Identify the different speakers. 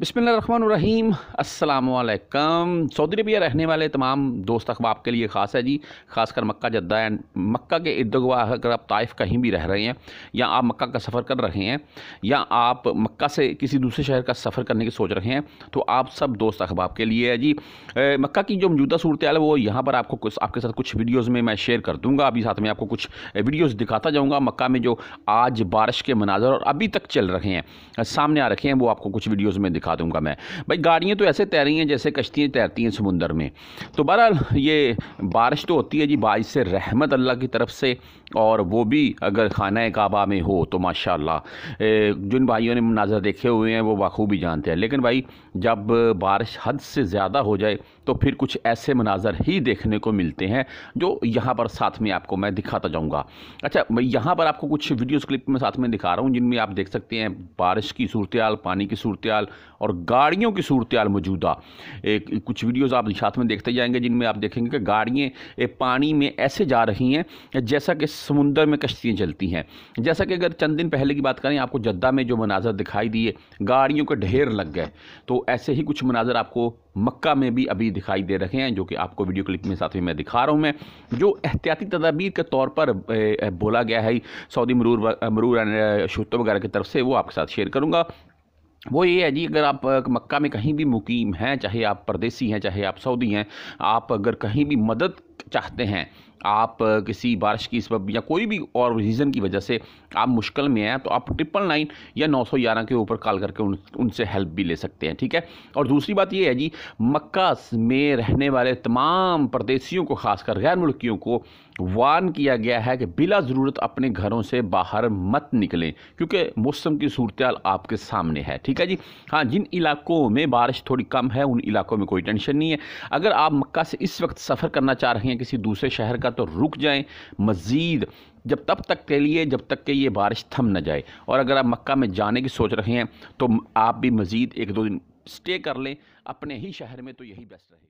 Speaker 1: बसमीम अल्लाम Saudi Arabia रहने वाले तमाम दोस्त अखबाब के लिए ख़ास है जी खासकर मक्का जद्दा एंड मक्का के इर्द गवाह अगर आप ताइफ कहीं भी रह रहे हैं या आप मक्का का सफ़र कर रहे हैं या आप मक्का से किसी दूसरे शहर का सफ़र करने की सोच रहे हैं तो आप सब दोस्त अखबाब के लिए है जी मक्का की जो मौजूदा सूरत है वो यहाँ पर आपको कुछ आपके साथ कुछ वीडियोज़ में मैं शेयर कर दूँगा अभी साथ में आपको कुछ वीडियोज़ दिखाता जाऊँगा मक्का में जो आज बारिश के मनाजर और अभी तक चल रहे हैं सामने आ रखे हैं वो आपको कुछ वीडियोज़ में दिखा दिखा दूंगा मैं भाई गाड़ियाँ तो ऐसे तैर रही हैं जैसे कश्तियाँ तैरती हैं समुंदर में तो बहरहाल ये बारिश तो होती है जी बारिश से रहमत अल्लाह की तरफ से और वो भी अगर खाना काबा में हो तो माशा जिन भाइयों ने मनाजर देखे हुए हैं वो बखूबी जानते हैं लेकिन भाई जब बारिश हद से ज़्यादा हो जाए तो फिर कुछ ऐसे मनाजर ही देखने को मिलते हैं जो यहाँ पर साथ में आपको मैं दिखाता जाऊँगा अच्छा मैं यहाँ पर आपको कुछ वीडियोस क्लिप में साथ में दिखा रहा हूँ जिनमें आप देख सकते हैं बारिश की सूरत पानी की सूरत और गाड़ियों की सूरत मौजूदा एक कुछ वीडियोज़ आप साथ में देखते जाएंगे जिनमें आप देखेंगे कि गाड़ियाँ पानी में ऐसे जा रही हैं जैसा कि समुंदर में कश्तियाँ चलती हैं जैसा कि अगर चंद दिन पहले की बात करें आपको जद्दा में जो मनाजर दिखाई दिए गाड़ियों के ढेर लग गए तो ऐसे ही कुछ मनाजर आपको मक्का में भी अभी दिखाई दे रहे हैं जो कि आपको वीडियो क्लिप में साथ में मैं दिखा रहा हूँ मैं जो एहतियाती तदाबीर के तौर पर बोला गया है सऊदी मरूर मरूर शुतब वगैरह की तरफ से वो आपके साथ शेयर करूँगा वो ये है जी अगर आप मक्का में कहीं भी मुकीम हैं चाहे आप परदेसी हैं चाहे आप सऊदी हैं आप अगर कहीं भी मदद चाहते हैं आप किसी बारिश की सब या कोई भी और रीज़न की वजह से आप मुश्किल में हैं तो आप ट्रिपल नाइन या नौ सौ ग्यारह के ऊपर कॉल करके उन उनसे हेल्प भी ले सकते हैं ठीक है और दूसरी बात ये है जी मक्का में रहने वाले तमाम परदेशियों को खासकर गैर मुल्कियों को वार्न किया गया है कि बिला ज़रूरत अपने घरों से बाहर मत निकलें क्योंकि मौसम की सूरत आपके सामने है ठीक है जी हाँ जिन इलाकों में बारिश थोड़ी कम है उन इलाकों में कोई टेंशन नहीं है अगर आप मक्का से इस वक्त सफ़र करना चाह रहे हैं किसी दूसरे शहर का तो रुक जाएँ मज़ीद जब तब तक के लिए जब तक के ये बारिश थम ना जाए और अगर आप मक्का में जाने की सोच रहे हैं तो आप भी मज़ीद एक दो दिन स्टे कर लें अपने ही शहर में तो यही बेस्ट रहेगा